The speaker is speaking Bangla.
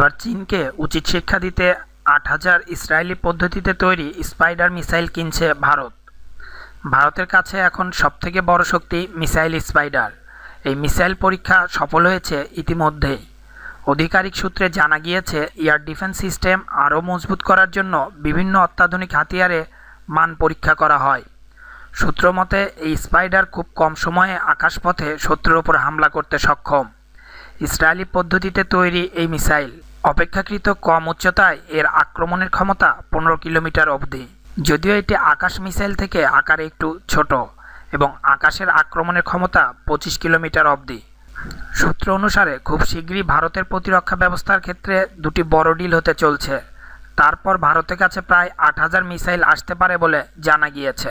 এবার চীনকে উচিত শিক্ষা দিতে আট হাজার ইসরায়েলি পদ্ধতিতে তৈরি স্পাইডার মিসাইল কিনছে ভারত ভারতের কাছে এখন সবথেকে বড় শক্তি মিসাইল স্পাইডার এই মিসাইল পরীক্ষা সফল হয়েছে ইতিমধ্যেই আধিকারিক সূত্রে জানা গিয়েছে এয়ার ডিফেন্স সিস্টেম আরও মজবুত করার জন্য বিভিন্ন অত্যাধুনিক হাতিয়ারে মান পরীক্ষা করা হয় সূত্র মতে এই স্পাইডার খুব কম সময়ে আকাশপথে শত্রুর ওপর হামলা করতে সক্ষম ইসরায়েলি পদ্ধতিতে তৈরি এই মিসাইল অপেক্ষাকৃত কম উচ্চতায় এর আক্রমণের ক্ষমতা পনেরো কিলোমিটার অবধি যদিও এটি আকাশ মিসাইল থেকে আকারে একটু ছোট এবং আকাশের আক্রমণের ক্ষমতা পঁচিশ কিলোমিটার অবধি সূত্র অনুসারে খুব শীঘ্রই ভারতের প্রতিরক্ষা ব্যবস্থার ক্ষেত্রে দুটি বড় ডিল হতে চলছে তারপর ভারতের কাছে প্রায় আট হাজার মিসাইল আসতে পারে বলে জানা গিয়েছে